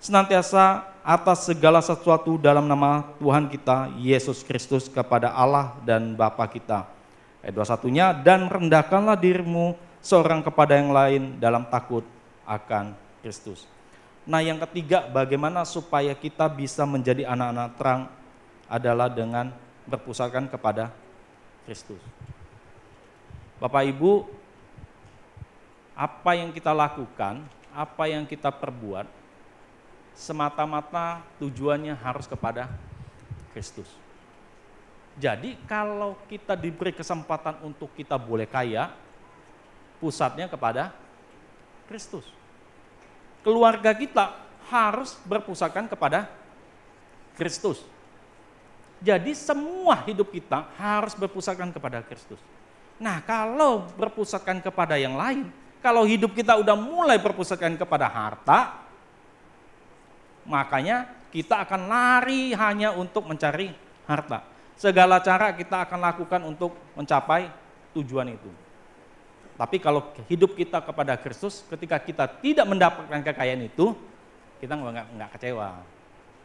senantiasa atas segala sesuatu dalam nama Tuhan kita Yesus Kristus kepada Allah dan Bapa kita. Ayat 21-nya dan rendahkanlah dirimu seorang kepada yang lain dalam takut akan Kristus. Nah, yang ketiga, bagaimana supaya kita bisa menjadi anak-anak terang adalah dengan berpusatkan kepada Kristus. Bapak Ibu, apa yang kita lakukan, apa yang kita perbuat, semata-mata tujuannya harus kepada Kristus. Jadi kalau kita diberi kesempatan untuk kita boleh kaya, pusatnya kepada Kristus keluarga kita harus berpusatkan kepada Kristus. Jadi semua hidup kita harus berpusatkan kepada Kristus. Nah kalau berpusatkan kepada yang lain, kalau hidup kita udah mulai berpusatkan kepada harta, makanya kita akan lari hanya untuk mencari harta. Segala cara kita akan lakukan untuk mencapai tujuan itu. Tapi kalau hidup kita kepada Kristus, ketika kita tidak mendapatkan kekayaan itu, kita nggak nggak kecewa.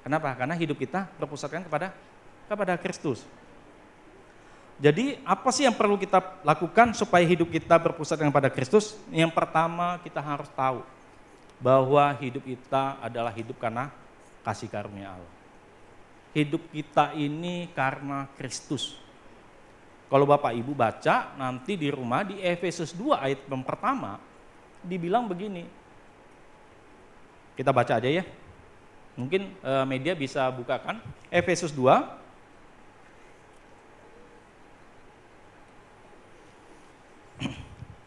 Kenapa? Karena hidup kita berpusatkan kepada kepada Kristus. Jadi apa sih yang perlu kita lakukan supaya hidup kita berpusatkan kepada Kristus? Yang pertama kita harus tahu bahwa hidup kita adalah hidup karena kasih karunia Allah. Hidup kita ini karena Kristus. Kalau Bapak Ibu baca nanti di rumah di Efesus 2 ayat yang pertama dibilang begini. Kita baca aja ya. Mungkin e, media bisa bukakan Efesus 2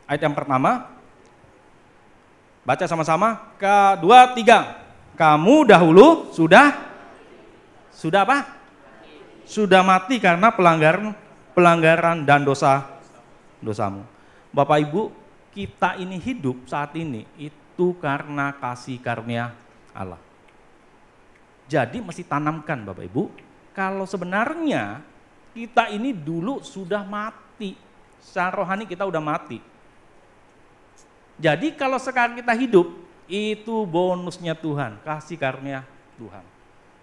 ayat yang pertama. Baca sama-sama. Ke dua tiga. Kamu dahulu sudah sudah apa? Sudah mati karena pelanggaran pelanggaran dan dosa dosamu. Bapak Ibu, kita ini hidup saat ini itu karena kasih karunia Allah. Jadi mesti tanamkan Bapak Ibu, kalau sebenarnya kita ini dulu sudah mati, secara rohani kita sudah mati. Jadi kalau sekarang kita hidup, itu bonusnya Tuhan, kasih karunia Tuhan.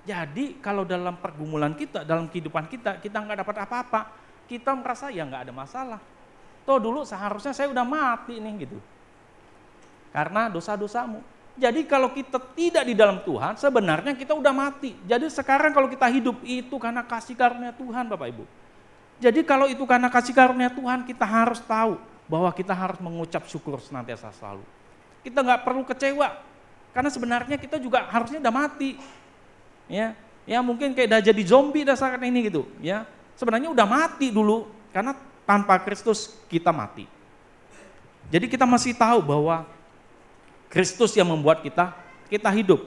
Jadi kalau dalam pergumulan kita, dalam kehidupan kita, kita nggak dapat apa-apa kita merasa ya nggak ada masalah. Toh dulu seharusnya saya udah mati nih gitu. Karena dosa-dosamu. Jadi kalau kita tidak di dalam Tuhan, sebenarnya kita udah mati. Jadi sekarang kalau kita hidup itu karena kasih karunia Tuhan Bapak Ibu. Jadi kalau itu karena kasih karunia Tuhan, kita harus tahu bahwa kita harus mengucap syukur senantiasa selalu. Kita nggak perlu kecewa, karena sebenarnya kita juga harusnya udah mati. Ya, ya mungkin kayak udah jadi zombie dasarkan ini gitu. Ya, sebenarnya udah mati dulu karena tanpa Kristus kita mati. Jadi kita masih tahu bahwa Kristus yang membuat kita kita hidup.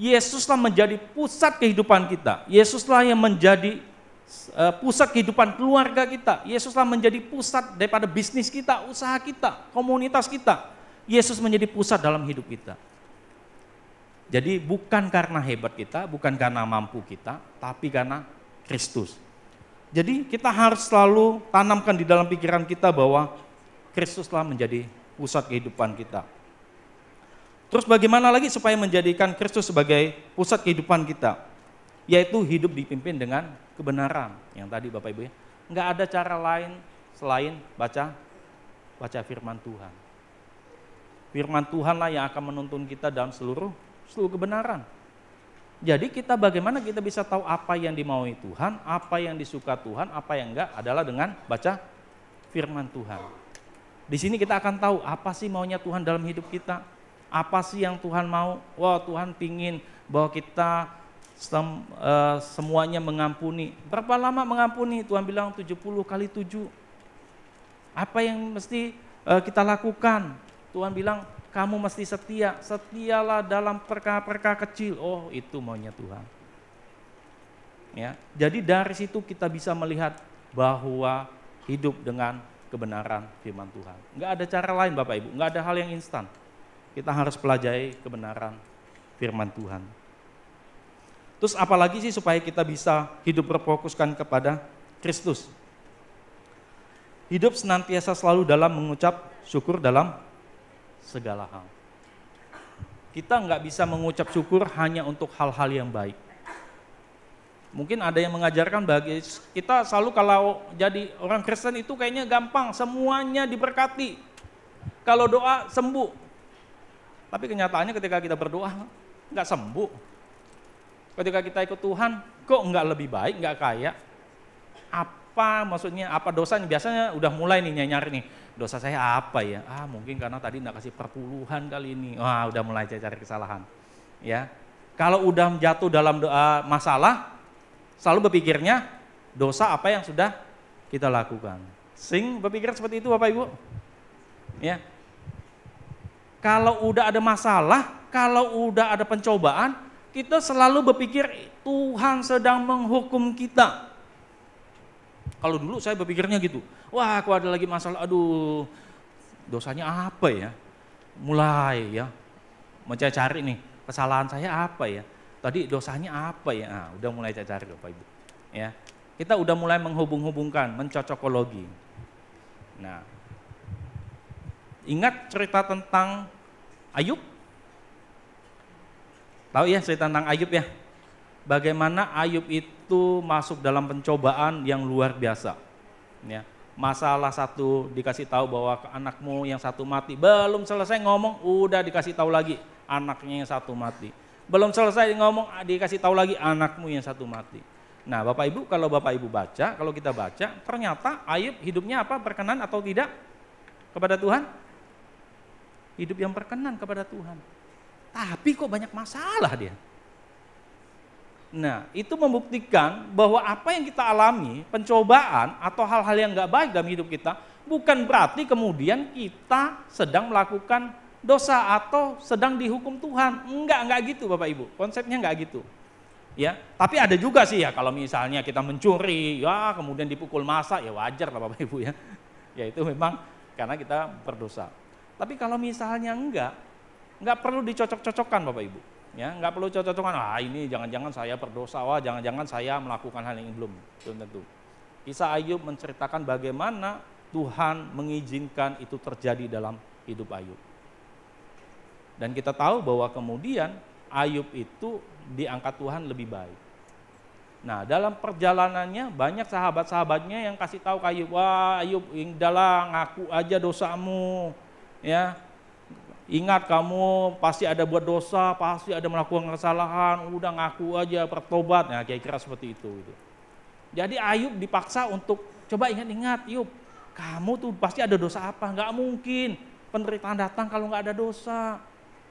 Yesuslah menjadi pusat kehidupan kita. Yesuslah yang menjadi eh, pusat kehidupan keluarga kita. Yesuslah menjadi pusat daripada bisnis kita, usaha kita, komunitas kita. Yesus menjadi pusat dalam hidup kita. Jadi bukan karena hebat kita, bukan karena mampu kita, tapi karena Kristus. Jadi kita harus selalu tanamkan di dalam pikiran kita bahwa Kristuslah menjadi pusat kehidupan kita. Terus bagaimana lagi supaya menjadikan Kristus sebagai pusat kehidupan kita? Yaitu hidup dipimpin dengan kebenaran. Yang tadi Bapak Ibu ya. Enggak ada cara lain selain baca baca firman Tuhan. Firman Tuhanlah yang akan menuntun kita dalam seluruh seluruh kebenaran. Jadi kita bagaimana kita bisa tahu apa yang dimaui Tuhan, apa yang disuka Tuhan, apa yang enggak adalah dengan baca firman Tuhan. Di sini kita akan tahu apa sih maunya Tuhan dalam hidup kita. Apa sih yang Tuhan mau? Wah, Tuhan pingin bahwa kita sem, uh, semuanya mengampuni. Berapa lama mengampuni? Tuhan bilang 70 kali 7. Apa yang mesti uh, kita lakukan? Tuhan bilang kamu mesti setia, setialah dalam perkara-perkara kecil. Oh, itu maunya Tuhan. Ya, jadi dari situ kita bisa melihat bahwa hidup dengan kebenaran firman Tuhan. Enggak ada cara lain Bapak Ibu, enggak ada hal yang instan. Kita harus pelajari kebenaran firman Tuhan. Terus apalagi sih supaya kita bisa hidup berfokuskan kepada Kristus. Hidup senantiasa selalu dalam mengucap syukur dalam segala hal. Kita nggak bisa mengucap syukur hanya untuk hal-hal yang baik. Mungkin ada yang mengajarkan bagi kita selalu kalau jadi orang Kristen itu kayaknya gampang, semuanya diberkati. Kalau doa sembuh. Tapi kenyataannya ketika kita berdoa nggak sembuh. Ketika kita ikut Tuhan, kok nggak lebih baik, nggak kaya? Apa maksudnya? Apa dosanya? Biasanya udah mulai nih nyanyar nih dosa saya apa ya? Ah mungkin karena tadi nggak kasih perpuluhan kali ini. Wah udah mulai cari kesalahan. Ya, kalau udah jatuh dalam doa ah, masalah, selalu berpikirnya dosa apa yang sudah kita lakukan. Sing berpikir seperti itu Bapak Ibu. Ya. Kalau udah ada masalah, kalau udah ada pencobaan, kita selalu berpikir Tuhan sedang menghukum kita. Kalau dulu saya berpikirnya gitu, wah aku ada lagi masalah, aduh dosanya apa ya? Mulai ya, mencari-cari nih, kesalahan saya apa ya? Tadi dosanya apa ya? Nah, udah mulai cari cari Bapak Ibu. Ya, kita udah mulai menghubung-hubungkan, mencocokologi. Nah, ingat cerita tentang Ayub? Tahu ya cerita tentang Ayub ya? Bagaimana Ayub itu itu masuk dalam pencobaan yang luar biasa. Ya. Masalah satu dikasih tahu bahwa anakmu yang satu mati, belum selesai ngomong udah dikasih tahu lagi anaknya yang satu mati. Belum selesai ngomong ah, dikasih tahu lagi anakmu yang satu mati. Nah, Bapak Ibu, kalau Bapak Ibu baca, kalau kita baca, ternyata Ayub hidupnya apa? Perkenan atau tidak kepada Tuhan? Hidup yang perkenan kepada Tuhan. Tapi kok banyak masalah dia. Nah, itu membuktikan bahwa apa yang kita alami, pencobaan atau hal-hal yang nggak baik dalam hidup kita, bukan berarti kemudian kita sedang melakukan dosa atau sedang dihukum Tuhan. Enggak, enggak gitu Bapak Ibu. Konsepnya enggak gitu. Ya, tapi ada juga sih ya kalau misalnya kita mencuri, ya kemudian dipukul masa, ya wajar lah Bapak Ibu ya. Ya itu memang karena kita berdosa. Tapi kalau misalnya enggak, enggak perlu dicocok-cocokkan Bapak Ibu ya nggak perlu cocok-cocokan ah ini jangan-jangan saya berdosa wah jangan-jangan saya melakukan hal yang belum belum tentu kisah Ayub menceritakan bagaimana Tuhan mengizinkan itu terjadi dalam hidup Ayub dan kita tahu bahwa kemudian Ayub itu diangkat Tuhan lebih baik nah dalam perjalanannya banyak sahabat-sahabatnya yang kasih tahu ke Ayub wah Ayub udahlah ngaku aja dosamu ya Ingat kamu pasti ada buat dosa, pasti ada melakukan kesalahan, udah ngaku aja pertobat. Nah, kira-kira seperti itu gitu. Jadi Ayub dipaksa untuk coba ingat-ingat, yuk, kamu tuh pasti ada dosa apa? Gak mungkin penderitaan datang kalau gak ada dosa.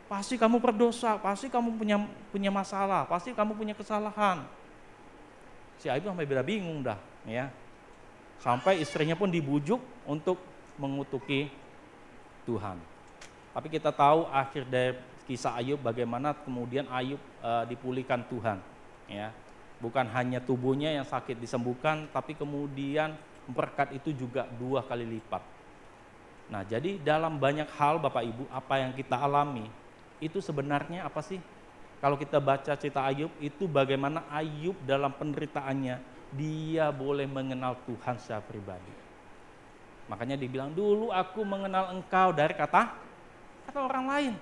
Pasti kamu berdosa, pasti kamu punya punya masalah, pasti kamu punya kesalahan. Si Ayub sampai beda bingung dah, ya. Sampai istrinya pun dibujuk untuk mengutuki Tuhan. Tapi kita tahu akhir dari kisah Ayub bagaimana kemudian Ayub uh, dipulihkan Tuhan, ya. Bukan hanya tubuhnya yang sakit disembuhkan, tapi kemudian berkat itu juga dua kali lipat. Nah, jadi dalam banyak hal Bapak Ibu, apa yang kita alami itu sebenarnya apa sih? Kalau kita baca cerita Ayub, itu bagaimana Ayub dalam penderitaannya dia boleh mengenal Tuhan secara pribadi. Makanya dibilang dulu aku mengenal engkau dari kata atau orang lain.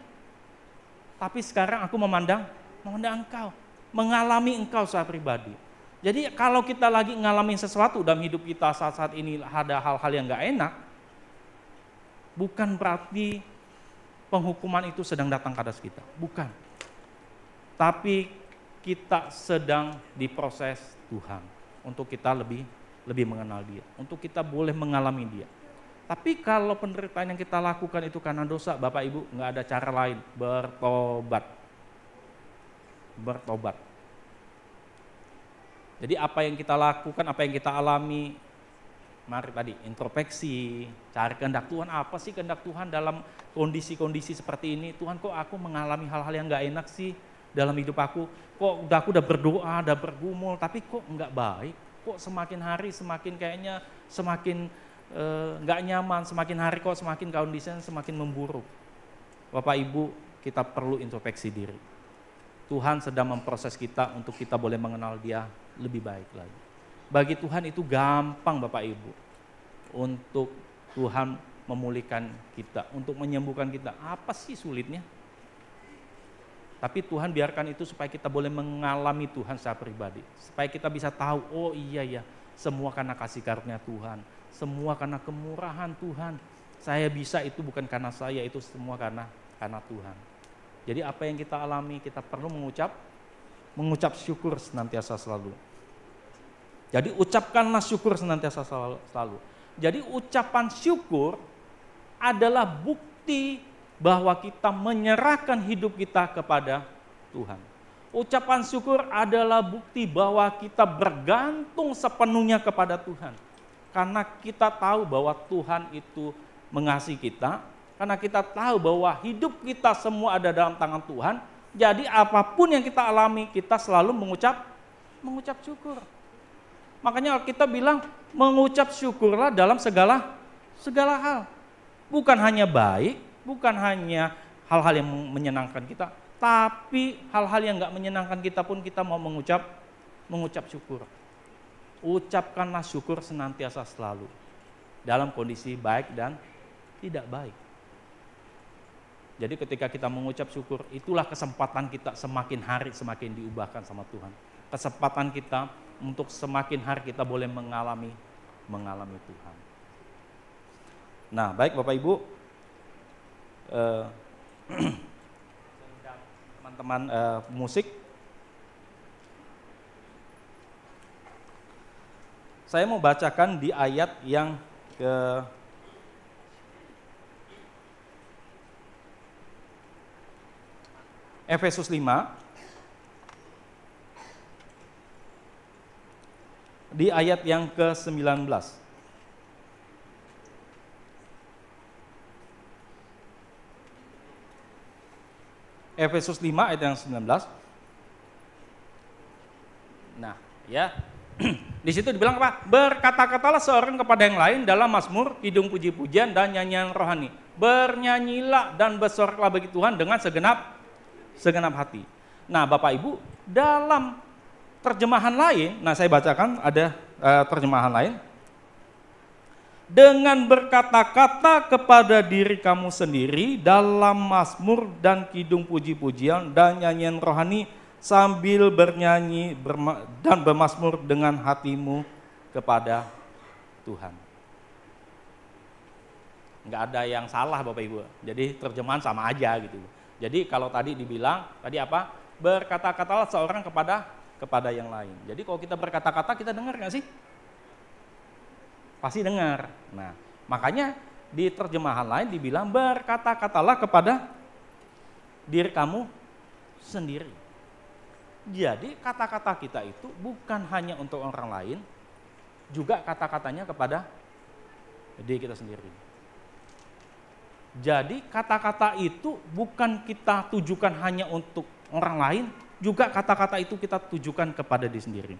Tapi sekarang aku memandang, memandang engkau, mengalami engkau secara pribadi. Jadi kalau kita lagi mengalami sesuatu dalam hidup kita saat-saat ini ada hal-hal yang nggak enak, bukan berarti penghukuman itu sedang datang ke atas kita, bukan. Tapi kita sedang diproses Tuhan untuk kita lebih lebih mengenal Dia, untuk kita boleh mengalami Dia. Tapi kalau penderitaan yang kita lakukan itu karena dosa, Bapak Ibu nggak ada cara lain, bertobat. Bertobat. Jadi apa yang kita lakukan, apa yang kita alami, mari tadi introspeksi, cari kehendak Tuhan, apa sih kehendak Tuhan dalam kondisi-kondisi seperti ini? Tuhan kok aku mengalami hal-hal yang nggak enak sih dalam hidup aku? Kok udah aku udah berdoa, udah bergumul, tapi kok nggak baik? Kok semakin hari semakin kayaknya semakin Eh, nggak e, nyaman, semakin hari kok semakin kondisinya semakin memburuk. Bapak Ibu, kita perlu introspeksi diri. Tuhan sedang memproses kita untuk kita boleh mengenal Dia lebih baik lagi. Bagi Tuhan itu gampang Bapak Ibu untuk Tuhan memulihkan kita, untuk menyembuhkan kita. Apa sih sulitnya? Tapi Tuhan biarkan itu supaya kita boleh mengalami Tuhan secara pribadi. Supaya kita bisa tahu, oh iya ya, semua karena kasih karunia Tuhan semua karena kemurahan Tuhan. Saya bisa itu bukan karena saya, itu semua karena karena Tuhan. Jadi apa yang kita alami kita perlu mengucap mengucap syukur senantiasa selalu. Jadi ucapkanlah syukur senantiasa selalu. Jadi ucapan syukur adalah bukti bahwa kita menyerahkan hidup kita kepada Tuhan. Ucapan syukur adalah bukti bahwa kita bergantung sepenuhnya kepada Tuhan. Karena kita tahu bahwa Tuhan itu mengasihi kita, karena kita tahu bahwa hidup kita semua ada dalam tangan Tuhan. Jadi apapun yang kita alami, kita selalu mengucap mengucap syukur. Makanya kita bilang mengucap syukurlah dalam segala segala hal. Bukan hanya baik, bukan hanya hal-hal yang menyenangkan kita, tapi hal-hal yang nggak menyenangkan kita pun kita mau mengucap mengucap syukur ucapkanlah syukur senantiasa selalu dalam kondisi baik dan tidak baik. Jadi ketika kita mengucap syukur, itulah kesempatan kita semakin hari semakin diubahkan sama Tuhan. Kesempatan kita untuk semakin hari kita boleh mengalami mengalami Tuhan. Nah, baik Bapak Ibu, eh, teman-teman eh, musik Saya mau bacakan di ayat yang ke Efesus 5 di ayat yang ke-19. Efesus 5 ayat yang 19. Nah, ya. Di situ dibilang apa? Berkata-katalah seorang kepada yang lain dalam Mazmur, kidung puji-pujian dan nyanyian rohani. Bernyanyilah dan bersoraklah bagi Tuhan dengan segenap segenap hati. Nah, Bapak Ibu, dalam terjemahan lain, nah saya bacakan ada e, terjemahan lain. Dengan berkata-kata kepada diri kamu sendiri dalam Mazmur dan kidung puji-pujian dan nyanyian rohani, sambil bernyanyi dan bermasmur dengan hatimu kepada Tuhan. Enggak ada yang salah Bapak Ibu. Jadi terjemahan sama aja gitu. Jadi kalau tadi dibilang, tadi apa? Berkata-katalah seorang kepada kepada yang lain. Jadi kalau kita berkata-kata kita dengar nggak sih? Pasti dengar. Nah, makanya di terjemahan lain dibilang berkata-katalah kepada diri kamu sendiri. Jadi kata-kata kita itu bukan hanya untuk orang lain, juga kata-katanya kepada diri kita sendiri. Jadi kata-kata itu bukan kita tujukan hanya untuk orang lain, juga kata-kata itu kita tujukan kepada diri sendiri.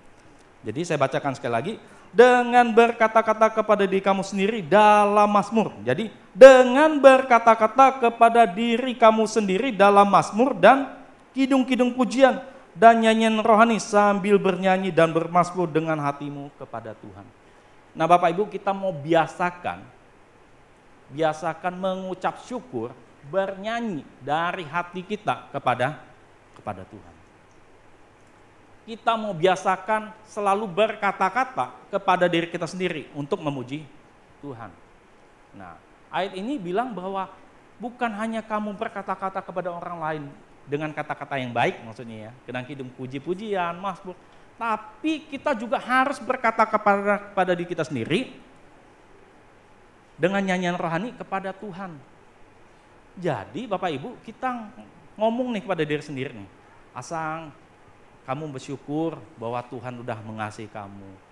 Jadi saya bacakan sekali lagi, dengan berkata-kata kepada diri kamu sendiri dalam Mazmur. Jadi dengan berkata-kata kepada diri kamu sendiri dalam Mazmur dan kidung-kidung pujian dan nyanyian rohani sambil bernyanyi dan bermasmur dengan hatimu kepada Tuhan. Nah Bapak Ibu kita mau biasakan, biasakan mengucap syukur, bernyanyi dari hati kita kepada kepada Tuhan. Kita mau biasakan selalu berkata-kata kepada diri kita sendiri untuk memuji Tuhan. Nah, ayat ini bilang bahwa bukan hanya kamu berkata-kata kepada orang lain, dengan kata-kata yang baik maksudnya ya, dengan kidung puji-pujian, masbuk. Tapi kita juga harus berkata kepada, kepada diri kita sendiri dengan nyanyian rohani kepada Tuhan. Jadi Bapak Ibu kita ngomong nih kepada diri sendiri nih, Asang kamu bersyukur bahwa Tuhan sudah mengasihi kamu.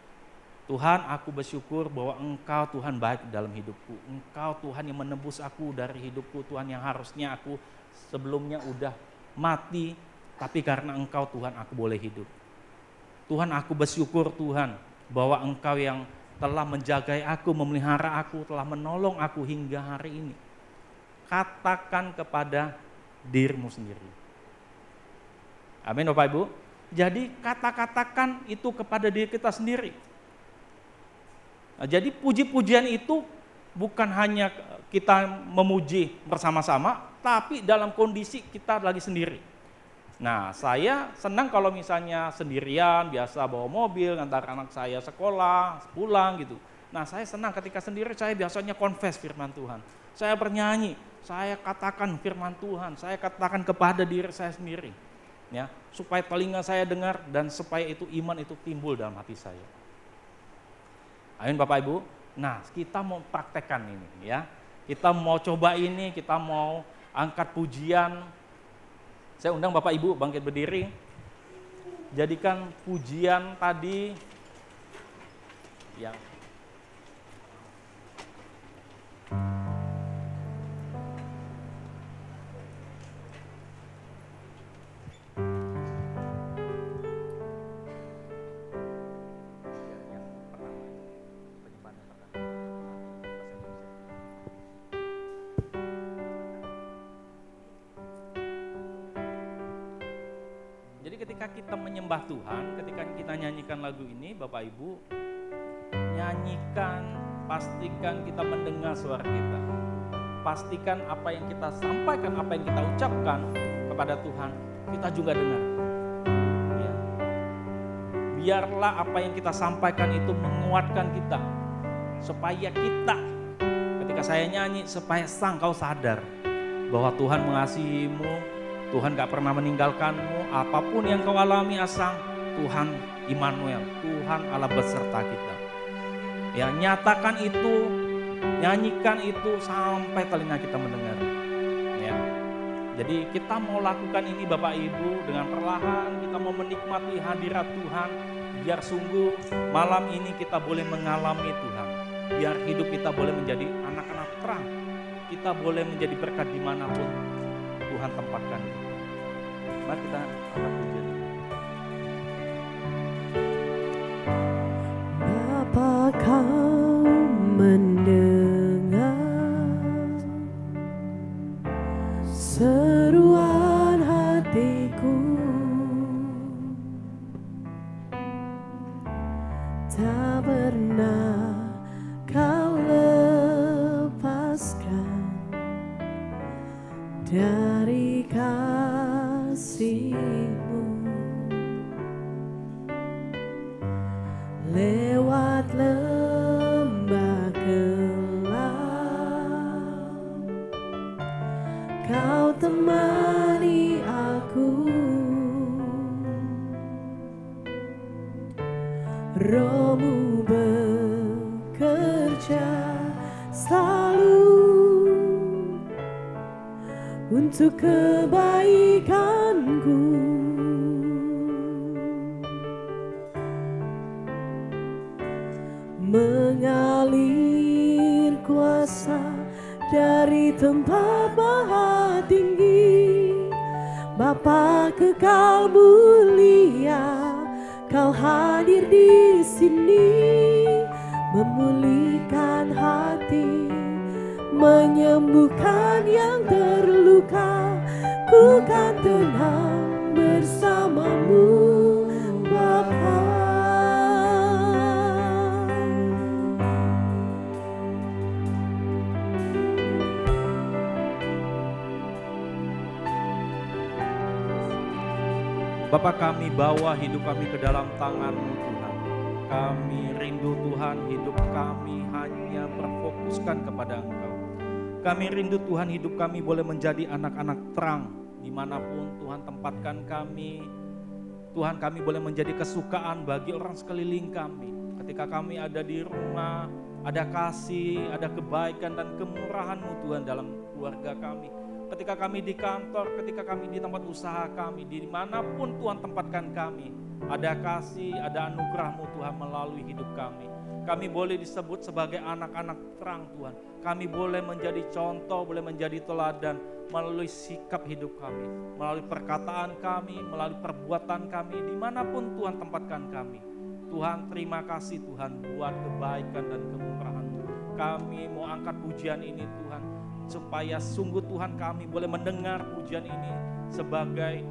Tuhan aku bersyukur bahwa engkau Tuhan baik dalam hidupku. Engkau Tuhan yang menebus aku dari hidupku. Tuhan yang harusnya aku sebelumnya udah mati, tapi karena Engkau Tuhan aku boleh hidup. Tuhan aku bersyukur Tuhan bahwa Engkau yang telah menjaga aku, memelihara aku, telah menolong aku hingga hari ini. Katakan kepada dirimu sendiri. Amin Bapak Ibu. Jadi kata-katakan itu kepada diri kita sendiri. Nah, jadi puji-pujian itu bukan hanya kita memuji bersama-sama, tapi dalam kondisi kita lagi sendiri. Nah, saya senang kalau misalnya sendirian, biasa bawa mobil, ngantar anak saya sekolah, pulang gitu. Nah, saya senang ketika sendiri saya biasanya confess firman Tuhan. Saya bernyanyi, saya katakan firman Tuhan, saya katakan kepada diri saya sendiri. Ya, supaya telinga saya dengar dan supaya itu iman itu timbul dalam hati saya. Amin Bapak Ibu. Nah, kita mau praktekkan ini ya. Kita mau coba ini, kita mau angkat pujian. Saya undang Bapak Ibu bangkit berdiri. Jadikan pujian tadi yang ibu, nyanyikan, pastikan kita mendengar suara kita. Pastikan apa yang kita sampaikan, apa yang kita ucapkan kepada Tuhan, kita juga dengar. Ya. Biarlah apa yang kita sampaikan itu menguatkan kita. Supaya kita, ketika saya nyanyi, supaya sang kau sadar bahwa Tuhan mengasihimu, Tuhan gak pernah meninggalkanmu, apapun yang kau alami asang, ah, Tuhan Immanuel, Tuhan Allah beserta kita. Ya, nyatakan itu, nyanyikan itu sampai telinga kita mendengar. Ya. Jadi kita mau lakukan ini Bapak Ibu dengan perlahan, kita mau menikmati hadirat Tuhan, biar sungguh malam ini kita boleh mengalami Tuhan. Biar hidup kita boleh menjadi anak-anak terang. Kita boleh menjadi berkat dimanapun Tuhan tempatkan. Mari kita angkat pujian. Kami bawa hidup kami ke dalam tangan Tuhan. Kami rindu Tuhan hidup kami hanya berfokuskan kepada Engkau. Kami rindu Tuhan hidup kami boleh menjadi anak-anak terang dimanapun Tuhan tempatkan kami. Tuhan kami boleh menjadi kesukaan bagi orang sekeliling kami. Ketika kami ada di rumah, ada kasih, ada kebaikan dan kemurahanmu Tuhan dalam keluarga kami ketika kami di kantor, ketika kami di tempat usaha kami, di dimanapun Tuhan tempatkan kami, ada kasih, ada anugerahmu Tuhan melalui hidup kami. Kami boleh disebut sebagai anak-anak terang Tuhan. Kami boleh menjadi contoh, boleh menjadi teladan melalui sikap hidup kami, melalui perkataan kami, melalui perbuatan kami, dimanapun Tuhan tempatkan kami. Tuhan terima kasih Tuhan buat kebaikan dan kemurahan Kami mau angkat pujian ini Tuhan supaya sungguh Tuhan kami boleh mendengar pujian ini sebagai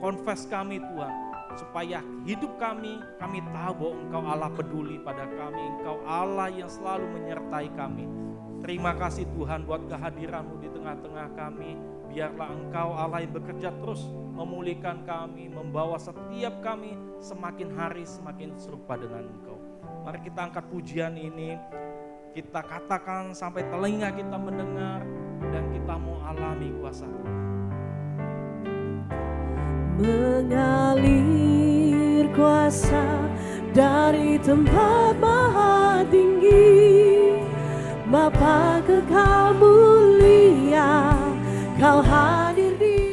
konfes eh, kami Tuhan supaya hidup kami, kami tahu bahwa Engkau Allah peduli pada kami, Engkau Allah yang selalu menyertai kami. Terima kasih Tuhan buat kehadiranmu di tengah-tengah kami. Biarlah Engkau Allah yang bekerja terus memulihkan kami, membawa setiap kami semakin hari semakin serupa dengan Engkau. Mari kita angkat pujian ini, kita katakan sampai telinga kita mendengar dan kita mau alami kuasa Mengalir kuasa dari tempat maha tinggi Bapa kekal mulia kau hadir di